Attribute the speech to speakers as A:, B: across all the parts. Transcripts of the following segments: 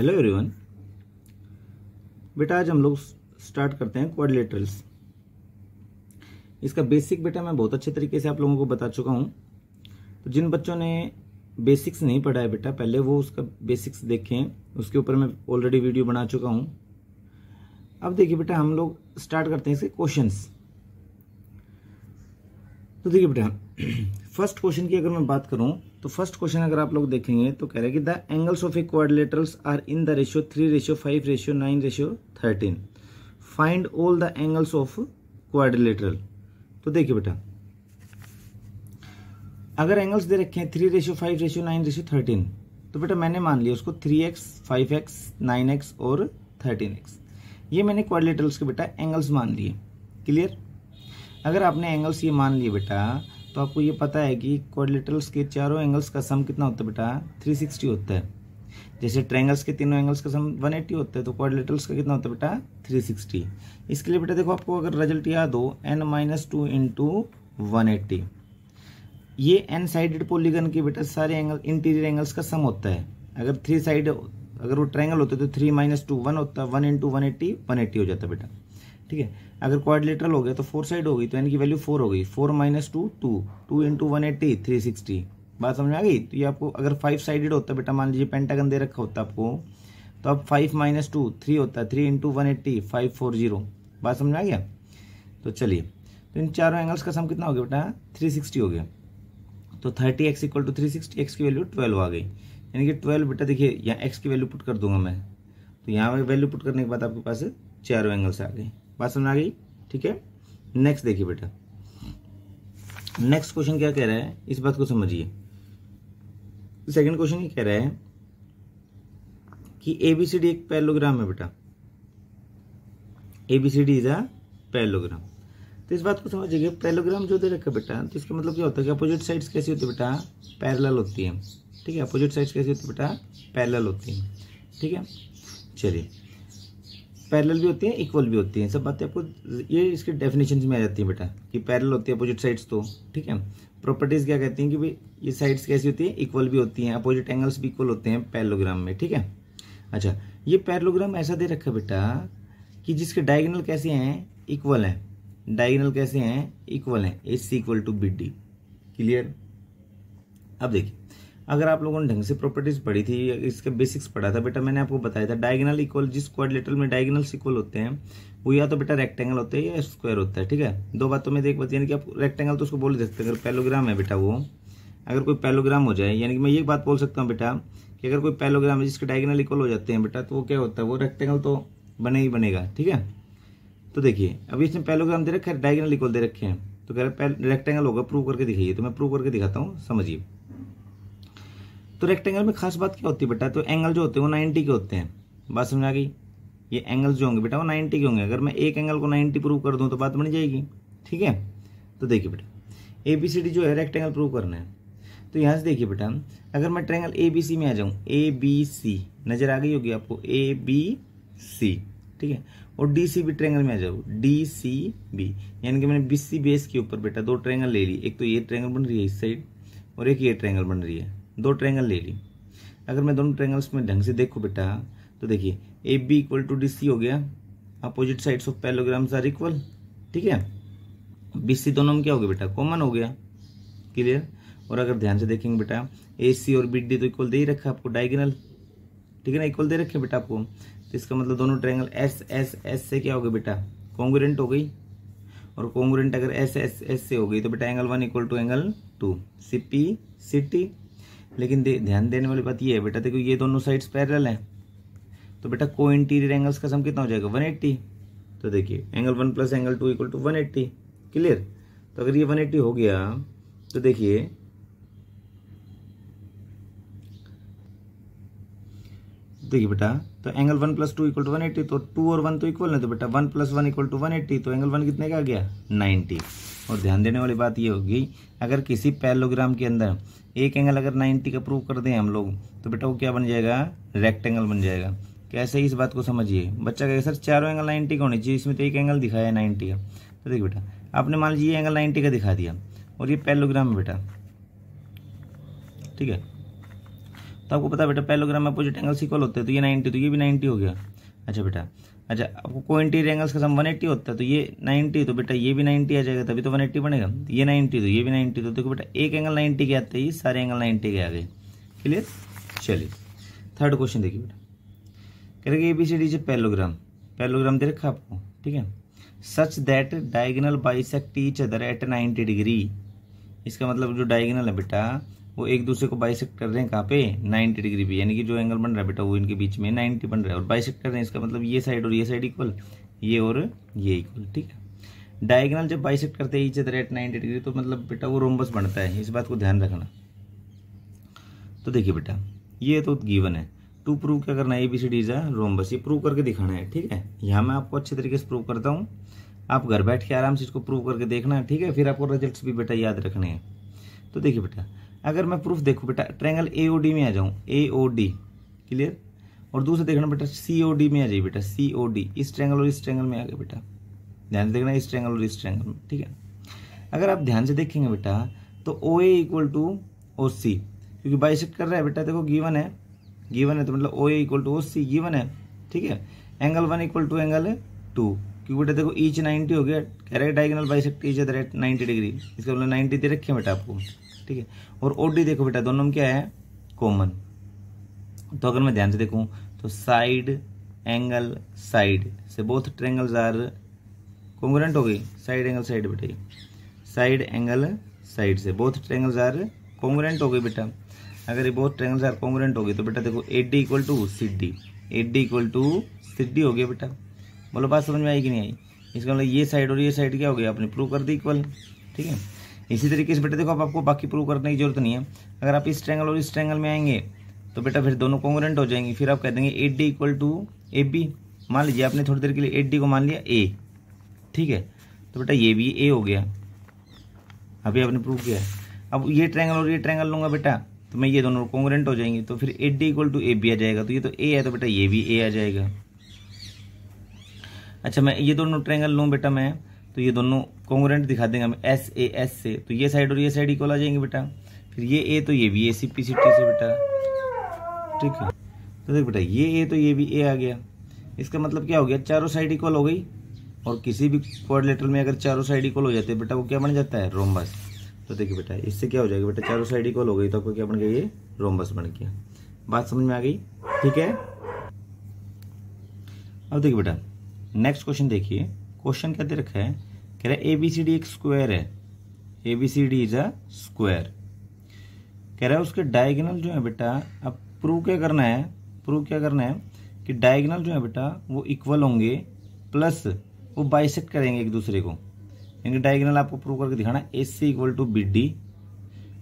A: hello everyone बेटा आज हम लोग स्टार्ट करते हैं क्वाड्रिलेटरल्स इसका बेसिक बेटा मैं बहुत अच्छे तरीके से आप लोगों को बता चुका हूँ तो जिन बच्चों ने बेसिक्स नहीं पढ़ा है बेटा पहले वो उसका बेसिक्स देखें उसके ऊपर मैं ऑलरेडी वीडियो बना चुका हूँ अब देखिए बेटा हम लोग स्टार्ट करते हैं इसके क्वेश्चंस तो देखिए बेटा फर्स्ट क्वेश्चन की अगर मैं बात करूं तो फर्स्ट क्वेश्चन अगर आप लोग देखेंगे तो कह रहे हैं कि the angles of a quadrilaterals are in the ratio three ratio five ratio nine ratio thirteen find all the angles of quadrilateral तो देखिए बेटा अगर एंगल्स दे रखे हैं three ratio five ratio nine ratio thirteen तो बेटा मैंने मान लिया उसको three x five x nine x और थर्टीन एक्स ये मैंने क्वाड्रिलेटरल्स के बेटा एंगल्स मान लिए क्लियर अगर आपने एंगल्स ये मान लिए बेटा तो आपको ये पता है कि क्वाड्रिलेटरल्स के चारों एंगल्स का सम कितना होता है बेटा 360 होता है जैसे ट्रायंगल्स के तीनों एंगल्स का सम 180 होता है तो क्वाड्रिलेटरल्स का कितना होता है बेटा 360 इसके लिए बेटा देखो आपको अगर रिजल्ट याद हो n minus two into one eighty ये एन साइडेड पोलिगन के बेटा सारे एंगल इंटीरियर एंगल्स का सम होता है अगर थ्री साइड अगर वो ट्रायंगल तो होता है तो थ्री माइनस टू वन होता है one into one eighty one eighty हो जाता है बेटा ठीक है अगर क्वाड्रिलेटरल हो गया तो फोर साइड तो हो गई तो एन की वैल्यू फोर हो गई four minus two two two into one eighty three sixty बात समझ में आ गई तो ये आपको अगर फाइव साइडेड होता बेटा मान लीजिए पेंटागन दे रखा होता आपको तो अब फाइव माइनस टू थ्री होता है three into one eighty five four zero बात समझ में आ गया तो चलिए तो इन चारों एंगल्स का सम कितना हो गया बेटा थ्री सिक्सटी हो गया तो thirty x equal to three sixty x की वैल्यू ट्वेल्व आ गई यानी कि ट्वेल्व बेटा देखिए यहाँ एक्स की वैल्यू पुट कर दूंगा मैं तो यहाँ पर वैल्यू पुट करने के बाद आपके पास चारों एंगल्स आ गई बात समझ आ गई ठीक है नेक्स्ट देखिए बेटा नेक्स्ट क्वेश्चन क्या कह रहा है इस बात को समझिए सेकंड क्वेश्चन ये कह रहा है कि एबीसीडी एक पैलोग्राम है बेटा एबीसीडी इज अ पैलोग्राम तो इस बात को समझिए पैलोग्राम जो दे रखा बेटा तो इसका मतलब क्या होता है कि अपोजिट साइड्स कैसी होती है बेटा पैरल होती है ठीक है अपोजिट साइड्स कैसी होती है बेटा पैरल होती है ठीक है चलिए पैरल भी होती हैं इक्वल भी होती हैं सब बातें आपको ये इसके डेफिनेशन में आ जाती है बेटा कि पैरल होती है अपोजिट साइड्स तो ठीक है प्रॉपर्टीज़ क्या कहती हैं कि भाई ये साइड्स कैसी होती हैं इक्वल भी होती हैं अपोजिट एंगल्स भी इक्वल होते हैं पैरलोग्राम में ठीक है अच्छा ये पैरलोग्राम ऐसा दे रखा बेटा कि जिसके डायगनल कैसे हैं इक्वल हैं डायगनल कैसे हैं इक्वल हैं A C equal to B D clear अब देखिए अगर आप लोगों ने ढंग से प्रॉपर्टीज़ पढ़ी थी इसका बेसिक्स पढ़ा था बेटा मैंने आपको बताया था डायगनल इक्वल जिस क्वाड्रिलेटरल में डायगनल्स इक्वल होते हैं वो या तो बेटा रेक्टेंगल होता है या स्क्वायर होता है ठीक है दो बातों में देख बात यानी कि आप रेक्टेंगल तो उसको बोल सकते हैं अगर पैलोग्राम है बेटा वो अगर कोई पैलोग्राम हो जाए यानी कि मैं ये बात बोल सकता हूँ बेटा कि अगर कोई पैलोग्राम है जिसके डायगनल इक्वल हो जाते हैं बेटा तो वो क्या होता है वो रेक्टेंगल तो बने ही बनेगा ठीक है तो देखिए अभी इसने पैलोग्राम दे रखा है डायगनल इक्वल दे रखे हैं तो कह रहे रेक्टेंगल होगा प्रूव करके दिखाइए तो मैं प्रूव करके दिखाता हूँ समझिए तो रेक्टेंगल में खास बात क्या होती है बेटा तो एंगल जो होते हैं वो नाइन्टी के होते हैं बात समझ आ गई ये एंगल जो होंगे बेटा वो नाइन्टी के होंगे अगर मैं एक एंगल को नाइन्टी प्रूव कर दूँ तो बात बन जाएगी ठीक है तो देखिए बेटा ए बी सी डी जो है रेक्टेंगल प्रूव करना है तो यहाँ से देखिए बेटा अगर मैं ट्रेंगल ए बी सी में आ जाऊँ ए बी सी नज़र आ गई होगी आपको ए बी सी ठीक है और डी सी बी ट्रेंगल में आ जाऊँ डी सी बी यानी कि मैंने बी सी बेस के ऊपर बेटा दो ट्रेंगल ले ली एक तो ये ट्रेंगल बन रही है इस साइड और एक ये ट्रेंगल बन रही है दो ट्रेंगल ले ली अगर मैं दोनों ट्रेंगल्स में ढंग से देखूँ बेटा तो देखिए A B equal to D C हो गया opposite sides of parallelograms are equal ठीक है बी सी दोनों में क्या हो गया बेटा कॉमन हो गया क्लियर और अगर ध्यान से देखेंगे बेटा ए सी और बी डी तो इक्वल दे ही रखा आपको डाइगनल ठीक है ना इक्वल दे रखे बेटा आपको तो इसका मतलब दोनों ट्रैंगल एस एस एस से क्या हो गया बेटा कॉन्ग्रेंट हो गई और कॉन्ग्रेंट अगर एस एस एस से हो गई तो बेटा angle one equal to angle two C P C T लेकिन दे, ध्यान देने वाली बात ये है बेटा देखो ये दोनों साइड्स पैरल हैं तो बेटा को इंटीरियर एंगल्स का सम कितना हो जाएगा 180 तो देखिए angle one plus angle two equal to one clear तो अगर ये वन हो गया तो देखिए देखिए बेटा तो angle one plus two equal to one eighty तो टू और वन तो इक्वल नहीं तो बेटा one plus one equal to one eighty तो एंगल वन कितने का आ गया नाइन्टी और ध्यान देने वाली बात ये होगी अगर किसी पैलोग्राम के अंदर एक एंगल अगर नाइन्टी का प्रूव कर दें हम लोग तो बेटा वो क्या बन जाएगा रेक्टेंगल बन जाएगा कैसे इस बात को समझिए बच्चा कहेगा सर चारों एंगल नाइन्टी का होने चाहिए इसमें तो एक एंगल दिखाया नाइन्टी का तो देखिए बेटा आपने मान लीजिए एंगल नाइन्टी का दिखा दिया और ये पैलोग्राम है बेटा ठीक है तो आपको पता बेटा पैलोग्राम में अपोजिट एंगल्स इक्वल होते हैं तो ये नाइन्टी तो ये भी नाइन्टी हो गया अच्छा बेटा अच्छा आपको को इंटीरियर एंगल्स का सम वन एट्टी होता है तो ये नाइन्टी तो बेटा ये भी नाइन्टी आ जाएगा तभी तो वन एट्टी बनेगा ये नाइन्टी तो ये भी नाइन्टी तो देखो बेटा एक एंगल नाइन्टी के आते ही सारे एंगल नाइन्टी के आ गए क्लियर चलिए थर्ड क्वेश्चन देखिए बेटा कह रहे ए बी सी डी से पैलोग्राम पैलोग्राम दे रखा आपको ठीक है such that diagonal bisect each other at ninety degree इसका मतलब जो डायगनल है बेटा वो एक दूसरे को बाइसेक्ट कर रहे हैं कहाँ पे 90 डिग्री पे यानी कि जो एंगल बन रहा है बेटा वो इनके बीच में 90 बन रहा है और बाइसेक्ट कर रहे हैं इसका मतलब ये साइड और ये साइड इक्वल ये और ये इक्वल ठीक है डायगनल जब बाइसेक्ट करते हैं इच एट नाइन्टी डिग्री तो मतलब बेटा वो रोमबस बनता है इस बात को ध्यान रखना तो देखिए बेटा ये तो गीवन है टू प्रूव क्या करना है A B C D is rhombus ये प्रूव करके दिखाना है ठीक है यहाँ मैं आपको अच्छे तरीके से प्रूव करता हूँ आप घर बैठ के आराम से इसको प्रूव करके देखना ठीक है फिर आपको रिजल्ट्स भी बेटा याद रखने हैं तो देखिए बेटा अगर मैं प्रूफ देखूँ बेटा ट्रैंगल ए ओ डी में आ जाऊँ ए ओ डी क्लियर और दूसरा देखना बेटा सी ओ डी में आ जाइए बेटा सी ओ डी इस ट्रैंगल और इस ट्रैंगल में आ गया बेटा ध्यान से देखना इस ट्रैंगल और इस ट्रैंगल में ठीक है अगर आप ध्यान से देखेंगे बेटा तो ओ ए इक्वल टू ओ सी क्योंकि बाइसेक्ट कर रहा है बेटा देखो गीवन है गीवन है तो मतलब O A equal to O C given है ठीक है angle one equal to angle है टू क्योंकि बेटा देखो ईच नाइन्टी हो गया correct diagonal bisect each at ninety degree इसका मतलब नाइन्टी दे रखे हैं बेटा आपको ठीक है और ओडी देखो बेटा दोनों में क्या है कॉमन तो अगर मैं ध्यान से देखूं तो साइड एंगल साइड से बोथ ट्रेंगल्स आर कॉन्ग्रेंट हो गई साइड एंगल साइड बेटा साइड एंगल साइड से बोथ ट्रेंगल्स आर कॉन्ग्रेंट हो गई बेटा अगर ये बोथ ट्रेंगल्स आर कॉन्ग्रेंट हो गई तो बेटा देखो A D equal to C D A D equal to C D हो गया बेटा बोलो बात समझ में आई कि नहीं आई इसका मतलब ये साइड और ये साइड क्या हो गया आपने प्रूव कर दी इक्वल ठीक है इसी तरीके से बेटा देखो अब आपको बाकी प्रूव करने की जरूरत नहीं है अगर आप इस ट्रैंगल और इस ट्रैंगल में आएंगे तो बेटा फिर दोनों कॉन्ग्रेंट हो जाएंगे फिर आप कह देंगे A D equal to A B मान लीजिए आपने थोड़ी देर के लिए एट डी को मान लिया ए ठीक है तो बेटा ये भी ए हो गया अभी आपने प्रूव किया है अब ये ट्रैंगल और ये ट्रैंगल लूँगा बेटा तो मैं ये दोनों कॉन्ग्रेंट हो जाएंगे तो फिर A D equal to A B आ जाएगा तो ये तो ए है तो बेटा ये भी ए आ जाएगा अच्छा मैं ये दोनों ट्रैंगल लूँ बेटा मैं तो ये दोनों कॉन्ग्रेंट दिखा देंगे हमें एस ए एस से तो ये साइड और ये साइड इक्वल आ जाएंगे बेटा फिर ये ए तो ये भी ए सी पी सी टी से बेटा ठीक है तो देख बेटा ये ए तो ये भी ए आ गया इसका मतलब क्या हो गया चारों साइड इक्वल हो गई और किसी भी क्वाड्रिलेटरल में अगर चारों साइड इक्वल हो जाते हैं बेटा वो क्या बन जाता है रोमबस तो देखिए बेटा इससे क्या हो जाएगा बेटा चारों साइड इक्वल हो गई तो आपको क्या बन गया ये रोमबस बन गया बात समझ में आ गई ठीक है अब देखिए बेटा नेक्स्ट क्वेश्चन देखिए क्वेश्चन क्या दे रखा है कह रहा है ए बी सी डी एक स्क्वायर है A B C D is a square कह रहा है उसके डायगोनल जो है बेटा अब प्रूव क्या करना है प्रूव क्या करना है कि डायगनल जो है बेटा वो इक्वल होंगे प्लस वो बाइसेक्ट करेंगे एक दूसरे को यानी डायगोनल आपको प्रूव करके दिखाना है A C equal to B D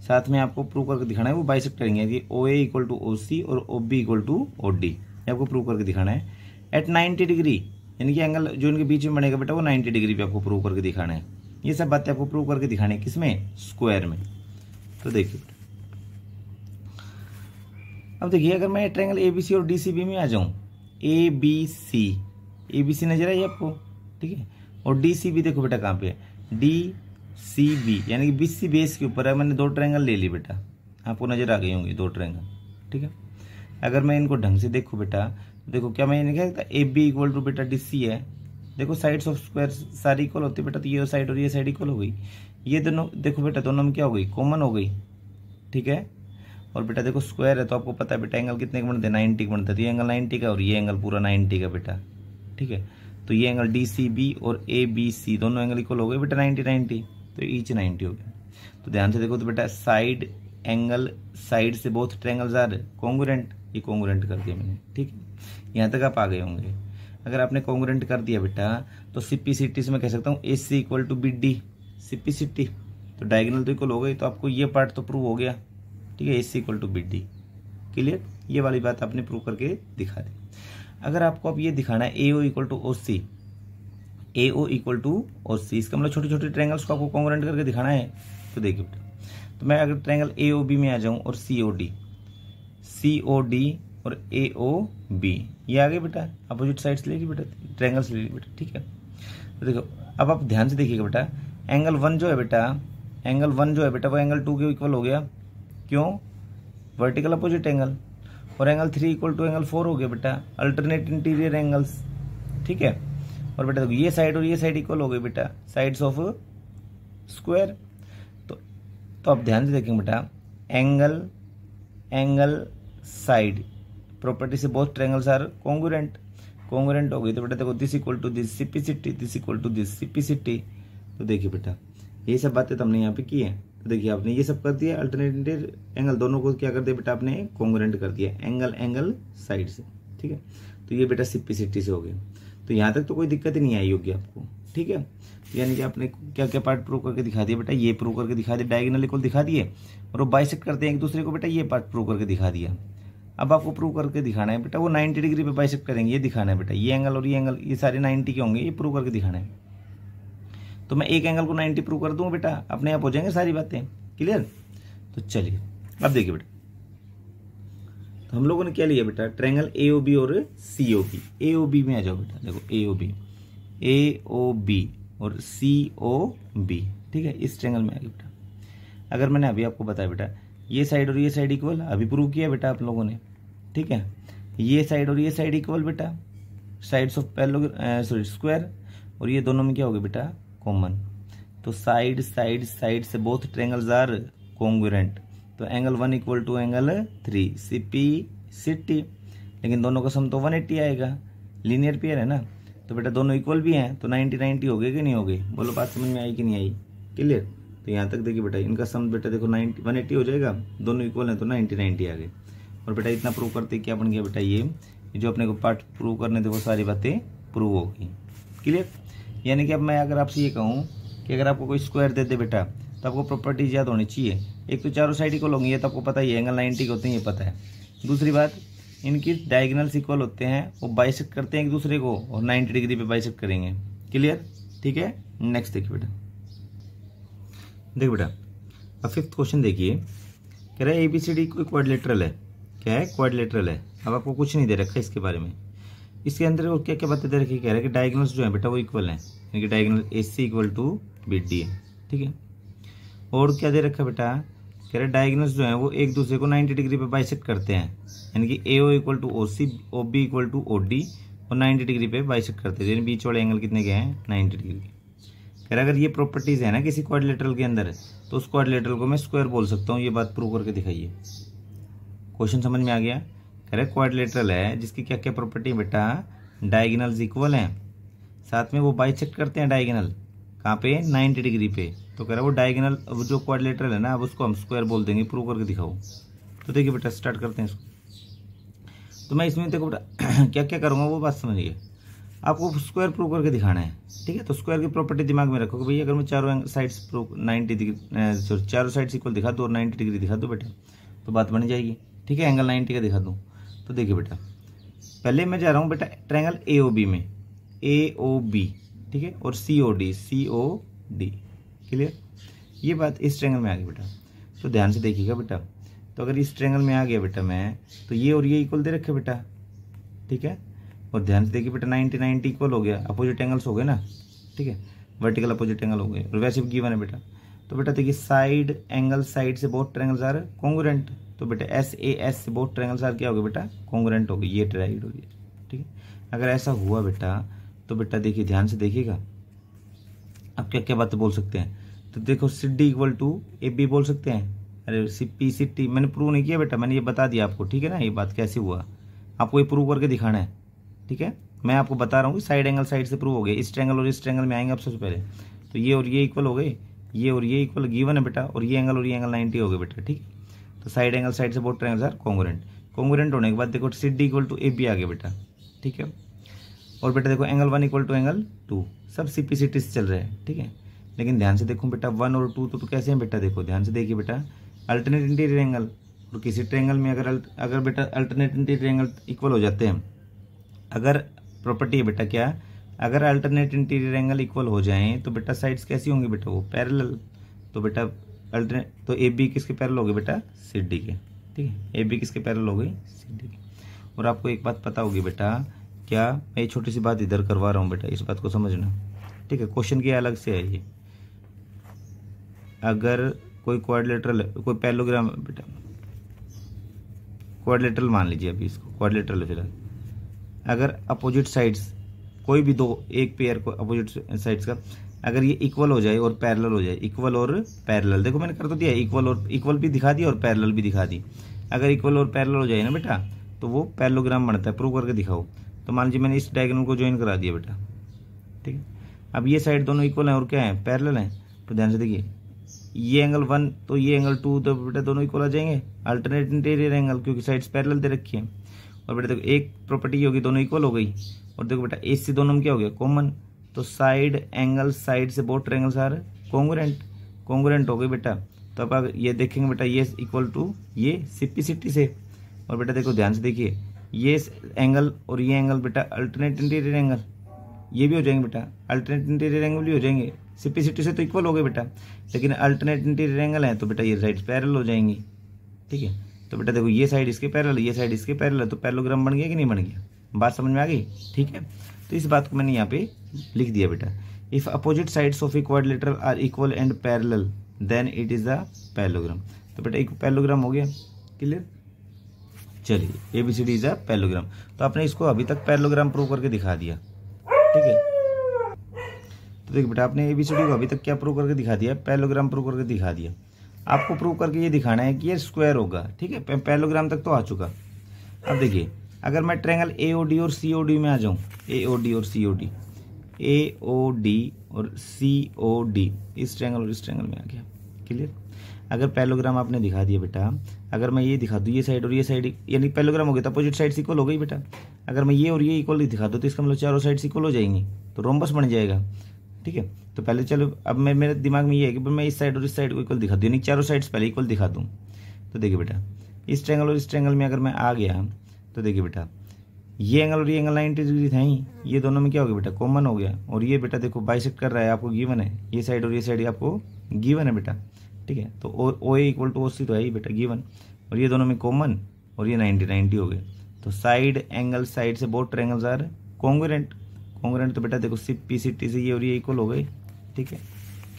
A: साथ में आपको प्रूव करके दिखाना है वो बाइसेक्ट करेंगे कि ओ A equal to O C और O B equal to O D आपको प्रूव करके दिखाना है एट नाइन्टी डिग्री यानी कि एंगल जो इनके बीच में बनेगा बेटा वो नाइन्टी डिग्री पे आपको प्रूव करके दिखाना है ये सब बातें आपको प्रूव करके दिखाने है किसमें स्क्वायर में तो देखिए अब देखिए अगर मैं ट्रायंगल ए और डी में आ जाऊँ ए बी नजर आई आपको ठीक है और डी देखो बेटा कहाँ पे है डी सी बी यानी कि बी सी बेस के ऊपर है मैंने दो ट्रायंगल ले ली बेटा आपको नज़र आ गई होंगी दो ट्रायंगल ठीक है अगर मैं इनको ढंग से देखूँ बेटा देखो क्या मैं लिखा सकता ए बी इक्वल टू बेटा डी सी है देखो साइड्स ऑफ स्क्वायर सारी इक्वल होती है बेटा तो ये साइड और ये साइड इक्वल हो गई ये दोनों देखो बेटा दोनों में क्या हो गई कॉमन हो गई ठीक है और बेटा देखो स्क्वायर है तो आपको पता है बेटा एंगल कितने का बनते हैं नाइनटी का बनता है तो ये एंगल नाइन्टी का और ये एंगल पूरा नाइन्टी का बेटा ठीक है तो ये एंगल डी सी बी और ए बी सी दोनों एंगल इक्वल हो गए बेटा नाइन्टी नाइन्टी तो ईच नाइन्टी हो गया तो ध्यान से देखो तो बेटा साइड एंगल साइड से बहुत ट्रैंगल्स रहे कॉन्ग्रेंट ये कॉन्ग्रेंट कर दिया मैंने ठीक है यहाँ तक आप आ गए होंगे अगर आपने कॉन्ग्रेंट कर दिया बेटा तो सी टी से मैं कह सकता हूँ A C equal to B D C T तो डायगनल तो इक्वल हो गई तो आपको ये पार्ट तो प्रूव हो गया ठीक है A C equal to B D clear ये वाली बात आपने प्रूव करके दिखा दी अगर आपको अब ये दिखाना है A O equal to O C A O equal to O C इसका मतलब छोटे छोटे ट्रैंगल्स को आपको कॉन्ग्रेंट करके दिखाना है तो देखिए बेटा तो मैं अगर ट्रैंगल ए ओ बी में आ जाऊँ और C O D C O D और ए ओ बी ये आ गए बेटा अपोजिट साइड्स ले लीजिए बेटा ट्रैंगल ले लीजिए बेटा ठीक है तो देखो अब आप ध्यान से देखिएगा बेटा एंगल वन जो है बेटा एंगल वन जो है बेटा वो एंगल टू के इक्वल हो गया क्यों वर्टिकल अपोजिट एंगल और angle three equal to angle four हो गया बेटा अल्टरनेट इंटीरियर एंगल्स ठीक है और बेटा देखो ये साइड और ये साइड इक्वल हो गई बेटा साइड्स ऑफ स्क्वायर तो तो आप ध्यान से देखेंगे बेटा एंगल एंगल साइड प्रॉपर्टी से both triangles are congruent congruent हो गई तो बेटा देखो this equal to this CPCT this equal to this CPCT तो देखिए बेटा ये सब बातें तो हमने यहाँ पे की है तो देखिए आपने ये सब कर दिया अल्टरनेटिव एंगल दोनों को क्या कर दिया बेटा आपने कॉन्गुरेंट कर दिया एंगल एंगल साइड से ठीक है तो ये बेटा सीपीसीटी से हो गया तो यहाँ तक तो कोई दिक्कत ही नहीं आई होगी आपको ठीक है यानी कि आपने क्या क्या पार्ट प्रूव करके दिखा दिया बेटा ये प्रूव करके दिखा दिया डायगनल इक्वल दिखा दिए और वो बाइसेक्ट करते हैं एक दूसरे को बेटा ये पार्ट प्रूव करके दिखा दिया अब आपको प्रूव करके दिखाना है बेटा वो 90 डिग्री पे बाइसेप करेंगे ये दिखाना है बेटा ये एंगल और ये एंगल ये सारे 90 के होंगे ये प्रूव करके दिखाना है तो मैं एक एंगल को 90 प्रूव कर दूंगा बेटा अपने आप हो जाएंगे सारी बातें क्लियर तो चलिए अब देखिए बेटा तो हम लोगों ने क्या लिया बेटा ट्रैंगल ए ओ बी और सी ओ बी ए ओ बी में आ जाओ बेटा देखो ए ओ बी ए ओ बी और सी ओ बी ठीक है इस ट्रैंगल में आ गया बेटा अगर मैंने अभी आपको बताया बेटा ये साइड और ये साइड इक्वल अभी प्रूव किया बेटा आप लोगों ने ठीक है ये साइड और ये साइड इक्वल बेटा sides of parallel sorry square और ये दोनों में क्या होगा बेटा कॉमन तो साइड साइड साइड से बोथ ट्रेंगल्स आर कॉन्ग्रेंट तो angle one equal to angle three C P C T लेकिन दोनों का सम तो वन एट्टी आएगा लीनियर पेयर है ना तो बेटा दोनों इक्वल भी हैं तो नाइन्टी नाइनटी हो गए कि नहीं हो गए बोलो बात समझ में आई कि नहीं आई क्लियर तो यहाँ तक देखिए बेटा इनका सम बेटा देखो नाइन्टी वन एट्टी हो जाएगा दोनों इक्वल हैं तो नाइनटी नाइनटी आ गए और बेटा इतना प्रूव करते कि अपन क्या बेटा ये जो अपने को पार्ट प्रूव करने थे वो सारी बातें प्रूव होगी क्लियर यानी कि अब मैं अगर आपसे ये कहूँ कि अगर आपको कोई स्क्वायर दे दे बेटा तो आपको प्रॉपर्टीज याद होनी चाहिए एक तो चारों साइड इक्वल होंगी ये तो आपको पता ही एंगल नाइन्टी के होते हैं ये पता है दूसरी बात इनकी डायगनल्स इक्वल होते हैं वो बाइसेक करते हैं एक दूसरे को और नाइन्टी डिग्री पे बाइसेक करेंगे क्लियर ठीक है नेक्स्ट देखिए बेटा देखिए बेटा अब फिफ्थ क्वेश्चन देखिए कह रहा है ए बी सी डी कोई क्वाड्रिलेटरल है क्या है क्वाडलेटरल है अब आपको कुछ नहीं दे रखा इसके बारे में इसके अंदर वो क्या क्या बातें दे रखी कह रहा है कि डायग्नोस जो है बेटा वो इक्वल है यानी कि diagonals A C equal to B D है ठीक है और क्या दे रखा है बेटा कह रहे डायग्नोस जो है वो एक दूसरे को नाइन्टी डिग्री पे बाइसेक्ट करते हैं यानी कि A O equal to O C O B equal to O D और नाइन्टी डिग्री पे बाइसेक्ट करते हैं यानी बीच वाले एंगल कितने के हैं नाइन्टी डिग्री कह रहे अगर ये प्रॉपर्टीज़ है ना किसी क्वारिलेटरल के अंदर तो उस क्वारिलेटरल को मैं स्क्वायर बोल सकता हूँ ये बात प्रूव करके दिखाइए क्वेश्चन समझ में आ गया करेक्ट क्वाड्रिलेटरल है जिसकी क्या क्या प्रॉपर्टी बेटा डायगनल्स इक्वल हैं साथ में वो बाइसेक्ट करते हैं डायगनल कहाँ पे नाइन्टी डिग्री पे तो कह रहा है वो डायगनल जो क्वाड्रिलेटरल है ना अब उसको हम स्क्वायर बोल देंगे प्रूव करके दिखाओ तो देखिए बेटा स्टार्ट करते हैं इसको तो मैं इसमें देखो बेटा क्या क्या करूँगा वो बात समझिए आपको स्क्वायर प्रूव करके दिखाना है ठीक है तो स्क्वायर की प्रॉपर्टी दिमाग में रखो कि भैया अगर मैं चारों sides prove ninety degree sorry चारों साइड्स इक्वल दिखा दो और नाइन्टी डिग्री दिखा दो बेटा तो बात बन जाएगी ठीक है एंगल नाइन्टी का दिखा दूँ तो देखिए बेटा पहले मैं जा रहा हूँ बेटा ट्रैंगल ए ओ बी में ए ओ बी ठीक है और C O D C O D clear ये बात इस ट्रैंगल में आ गई बेटा तो ध्यान से देखिएगा बेटा तो अगर इस ट्रैंगल में आ गया बेटा मैं तो ये और ये इक्वल दे रखे बेटा ठीक है और ध्यान से देखिए बेटा नाइन्टी नाइन्टी इक्वल हो गया अपोजिट एंगल्स हो गए ना ठीक है वर्टिकल अपोजिट एंगल हो गए और वैसे भी गिवन है बेटा तो बेटा देखिए साइड एंगल साइड से बहुत ट्रायंगल्स आर कॉन्ग्रेंट तो बेटा एस ए एस से बहुत ट्रैंगल्स आर क्या हो गया बेटा कॉन्ग्रेंट हो गई ये ट्राइड हो गया ठीक है अगर ऐसा हुआ बेटा तो बेटा देखिए ध्यान से देखिएगा आप क्या क्या बात बोल सकते हैं तो देखो CD equal to A B बोल सकते हैं अरे सी पी सी टी मैंने प्रूव नहीं किया बेटा मैंने ये बता दिया आपको ठीक है ना ये बात कैसे हुआ आपको ये प्रूव करके दिखाना है ठीक है मैं आपको बता रहा हूँ कि साइड एंगल साइड से प्रूव हो गए इस ट्रैंगल और इस ट्रैंगल में आएंगे आप सबसे पहले तो ये और ये इक्वल हो गए ये और ये इक्वल गिवन है बेटा और ये एंगल और ये एंगल 90 हो गए बेटा ठीक है तो साइड एंगल साइड से both triangles are congruent congruent होने के बाद देखो C D equal to A B आ गया बेटा ठीक है और बेटा देखो angle one equal to angle two सब सी पी सी टी से चल रहे हैं ठीक है लेकिन ध्यान से देखो बेटा वन और टू तो, तो कैसे हैं बेटा देखो ध्यान से देखिए बेटा अल्टरनेट इंटीरियर एंगल और किसी ट्रेंगल में अगर अगर बेटा अल्टरनेट इंटीरियर एंगल इक्वल हो जाते हैं अगर प्रॉपर्टी है बेटा क्या अगर अल्टरनेट इंटीरियर एंगल इक्वल हो जाएं तो बेटा साइड्स कैसी होंगी बेटा वो पैरेलल तो बेटा अल्टरनेट तो ए बी किसके पैरल हो गए बेटा सी डी के ठीक है ए बी किसके पैरल हो गई सी डी के और आपको एक बात पता होगी बेटा क्या मैं एक छोटी सी बात इधर करवा रहा हूँ बेटा इस बात को समझना ठीक है क्वेश्चन की अलग से है ये अगर कोई क्वाड्रिलेटरल कोई पैलोग्राम बेटा क्वाड्रिलेटरल मान लीजिए अभी इसको क्वाड्रिलेटरल फिलहाल अगर अपोजिट साइड्स कोई भी दो एक पेयर को अपोजिट साइड्स का अगर ये इक्वल हो जाए और पैरेलल हो जाए इक्वल और पैरेलल देखो मैंने कर तो दिया इक्वल और इक्वल भी दिखा दिया और पैरेलल भी दिखा दी अगर इक्वल और पैरेलल हो जाए ना बेटा तो वो पैरेलोग्राम बनता है प्रूव करके दिखाओ तो मान लीजिए मैंने इस डायग्राम को ज्वाइन करा दिया बेटा ठीक है अब ये साइड दोनों इक्वल हैं और क्या है पैरेलल हैं तो ध्यान से देखिए ये एंगल वन तो ये एंगल टू तो बेटा दोनों इक्वल आ जाएंगे अल्टरनेट इंटीरियर एंगल क्योंकि साइड्स पैरेलल दे रखी है और बेटा देखो एक प्रॉपर्टी होगी दोनों इक्वल हो गई और देखो बेटा ए से दोनों में क्या हो गया कॉमन तो साइड एंगल साइड से both triangles are congruent congruent हो गई बेटा तो अब आप ये देखेंगे बेटा ये इक्वल टू ये सिटी से और बेटा देखो ध्यान से देखिए ये एंगल और ये एंगल बेटा अल्टरनेट इंटीरियर एंगल ये भी हो जाएंगे बेटा अल्टरनेट इंटीरियर एंगल भी हो जाएंगे सिटी से तो इक्वल हो गए बेटा लेकिन अल्टरनेट इंटीरियर एंगल है तो बेटा ये राइट पैरल हो जाएंगी ठीक है तो बेटा देखो ये साइड इसके पैरल ये साइड इसके पैरल है तो पैरलोग्राम बन गया कि नहीं बन गया बात समझ में आ गई ठीक है तो इस बात को मैंने यहाँ पे लिख दिया बेटा if opposite sides of quadrilateral are equal and parallel then it is the parallelogram तो बेटा एक पैलोग्राम हो गया क्लियर चलिए A B C D is a parallelogram तो आपने इसको अभी तक पैलोग्राम प्रूव करके दिखा दिया ठीक है तो देखिए बेटा आपने ए बी सी डी को अभी तक क्या प्रूव करके दिखा दिया पैलोग्राम प्रूव करके दिखा दिया आपको प्रूव करके ये दिखाना है कि ये स्क्वायर होगा ठीक है पैलोग्राम तक तो आ चुका अब देखिए अगर मैं ट्रेंगल ए ओ डी और सी ओ डी में आ जाऊँ ए ओ डी और C O D A O D और सी ओ डी इस ट्रैंगल और इस ट्रैंगल में आ गया क्लियर अगर पैलोग्राम आपने दिखा दिया बेटा अगर मैं ये दिखा दूँ ये साइड और ये साइड यानी पैलोग्राम हो गया तो अपोजिट साइड इक्वल हो गई बेटा अगर मैं ये और ये इक्वल दिखा दूँ तो इसका मतलब चारों साइड इक्वल हो जाएंगी तो रोमबस बन जाएगा ठीक है तो पहले चलो अब मैं मेरे दिमाग में ये है कि मैं इस साइड और इस साइड को इक्वल दिखा दूँ यानी चारों साइड्स पहले इक्वल दिखा दूँ तो देखिए बेटा इस ट्रैंगल और इस ट्रैंगल में अगर मैं आ गया तो देखिए बेटा ये एंगल और ये एंगल 90 डिग्री था ही ये दोनों में क्या हो गया बेटा कॉमन हो गया और ये बेटा देखो बाइसेकट कर रहा है आपको गिवन है ये साइड और ये साइड आपको गिवन है बेटा ठीक है तो ओ ए इक्वल टू ओ सी तो है ही बेटा गिवन और ये दोनों में कॉमन और ये नाइनटी नाइनटी हो गए तो साइड एंगल साइड से both triangles are congruent congruent तो बेटा देखो सी पी सी टी से ये और ये इक्वल हो गए ठीक है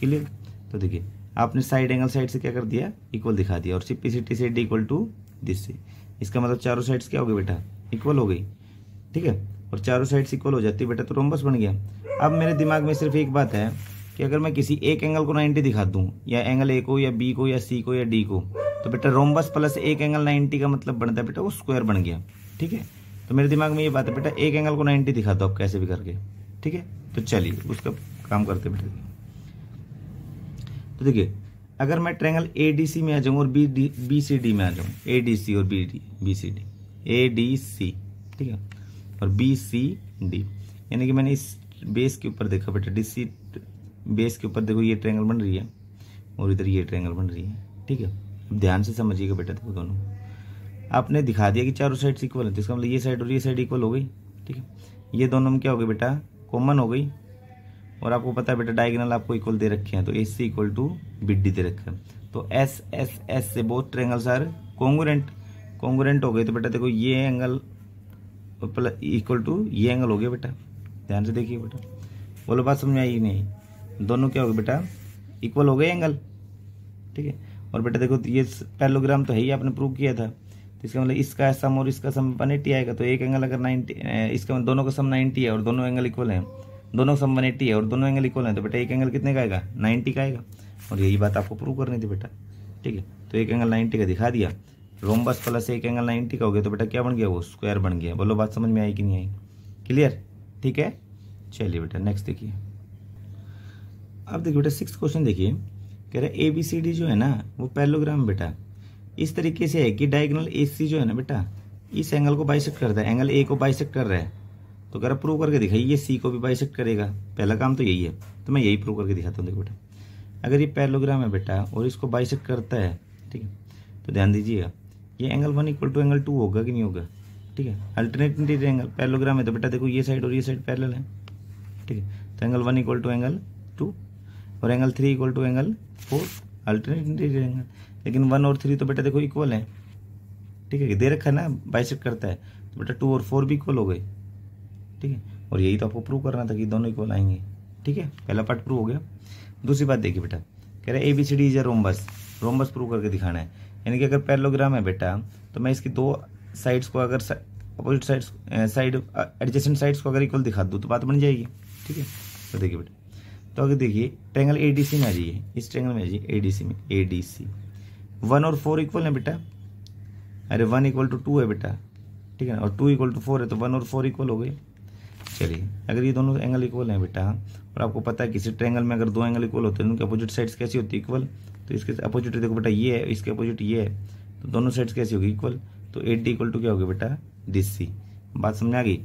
A: क्लियर तो देखिए आपने साइड एंगल साइड से क्या कर दिया इक्वल दिखा दिया और सी पी सी टी से डी इक्वल टू दिस से इसका मतलब चारों साइड्स क्या हो गई बेटा इक्वल हो गई ठीक है और चारों साइड्स इक्वल हो जाती है बेटा तो रोम्बस बन गया अब मेरे दिमाग में सिर्फ एक बात है कि अगर मैं किसी एक एंगल को 90 दिखा दूं या एंगल ए को या बी को या सी को या डी को तो बेटा रोम्बस प्लस एक एंगल 90 का मतलब बनता है बेटा वो स्क्वायर बन गया ठीक है तो मेरे दिमाग में ये बात है बेटा एक एंगल को 90 दिखा दो आप कैसे भी करके ठीक है तो चलिए उसका काम करते बेटा तो देखिए अगर मैं ट्रेंगल ए डी सी में आ जाऊँ और B D B C D में आ जाऊँ ए डी सी और B D B C D A D C ठीक है और बी सी डी यानी कि मैंने इस बेस के ऊपर देखा बेटा डी सी बेस के ऊपर देखो ये ट्रेंगल बन रही है और इधर ये ट्रेंगल बन रही है ठीक है अब ध्यान से समझिएगा बेटा देखो दोनों आपने दिखा दिया कि चारों साइड इक्वल है तो इसका मतलब ये साइड और ये साइड इक्वल हो गई ठीक है ये दोनों में क्या हो गई बेटा कॉमन हो गई और आपको पता है बेटा डायगनल आपको इक्वल दे रखे हैं तो A C equal to B D दे रखे हैं तो एस एस एस से both triangles are congruent congruent हो गए तो बेटा देखो ये एंगल प्लस इक्वल टू ये एंगल हो गया बेटा ध्यान से देखिए बेटा बोलो बात समझ में आई नहीं दोनों क्या हो गए बेटा इक्वल हो गए एंगल ठीक है और बेटा देखो ये पैलोग्राम तो है ही आपने प्रूव किया था तो इसका मतलब इसका सम और इसका सम वन आएगा तो एक एंगल अगर नाइन्टी इसका मतलब दोनों का सम नाइन्टी है और दोनों एंगल इक्वल है दोनों सम वन एट्टी है और दोनों एंगल इक्वल है तो बेटा एक एंगल कितने का आएगा नाइन्टी का आएगा और यही बात आपको प्रूव करनी थी बेटा ठीक है तो एक एंगल नाइन्टी का दिखा दिया रोमबस प्लस एक एंगल नाइन्टी का हो गया तो बेटा क्या बन गया वो स्क्वायर बन गया बोलो बात समझ में आई कि नहीं आई क्लियर ठीक है चलिए बेटा नेक्स्ट देखिए अब देखिए बेटा सिक्स क्वेश्चन देखिए कह रहे ए बी सी डी जो है ना वो पैलोग्राम बेटा इस तरीके से है कि डायगनल ए सी जो है ना बेटा इस एंगल को बाइसेक्ट करता है एंगल ए को बाइसेक्ट कर रहा है तो कह रहा प्रूव करके दिखाइए ये सी को भी बाइसेक्ट करेगा पहला काम तो यही है तो मैं यही प्रूव करके दिखाता हूँ देखो बेटा अगर ये पैरलोग्राम है बेटा और इसको बाइसेक्ट करता है ठीक है तो ध्यान दीजिएगा ये angle one equal to angle two होगा कि नहीं होगा ठीक है अल्टरनेट इंटीरियर एंगल पैरलोग्राम है तो बेटा देखो ये साइड और ये साइड पैरल है ठीक है तो angle one equal to angle two और angle three equal to angle four alternate interior angle लेकिन वन और थ्री तो बेटा देखो इक्वल है ठीक है दे रखा है ना बाइसेक करता है तो बेटा टू और फोर भी इक्वल हो गए ठीक है और यही तो आपको प्रूव करना था कि दोनों इक्वल आएंगे ठीक है पहला पार्ट प्रूव हो गया दूसरी बात देखिए बेटा कह रहे A B C D is a rhombus rhombus prove करके दिखाना है यानी कि अगर पैरलोग्राम है बेटा तो मैं इसकी दो साइड्स को अगर opposite side side adjacent sides को अगर इक्वल दिखा दूँ तो बात बन जाएगी ठीक है तो देखिए बेटा तो अगर देखिए ट्रैंगल ए डी सी में आ जाइए इस ट्रैंगल में आ जाइए ए डी सी में ए डी सी वन और फोर इक्वल है बेटा अरे वन इक्वल टू टू है बेटा ठीक है ना और टू इक्वल टू फोर है तो वन और फोर इक्वल हो गए चलिए अगर ये दोनों एंगल इक्वल हैं बेटा और आपको पता है किसी ट्रैंगल में अगर दो एंगल इक्वल होते हैं उनके अपोजिट साइड्स कैसी होती है इक्वल तो इसके अपोजिट देखो बेटा ये है इसके अपोजिट ये है तो दोनों साइड्स कैसी होगी इक्वल तो एट डी इक्वल टू क्या होगी बेटा दिस सी बात समझ आ गई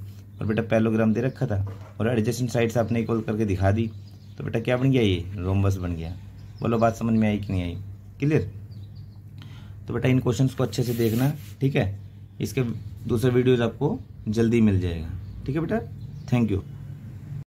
A: और बेटा पैलोग्राम दे रखा था और एडजस्टेंट साइड्स आपने इक्वल करके दिखा दी तो बेटा क्या बन गया ये रोमबस बन गया बोलो बात समझ में आई कि नहीं आई क्लियर तो बेटा इन क्वेश्चंस को अच्छे से देखना ठीक है इसके दूसरे वीडियोज आपको जल्दी मिल जाएगा ठीक है बेटा thank you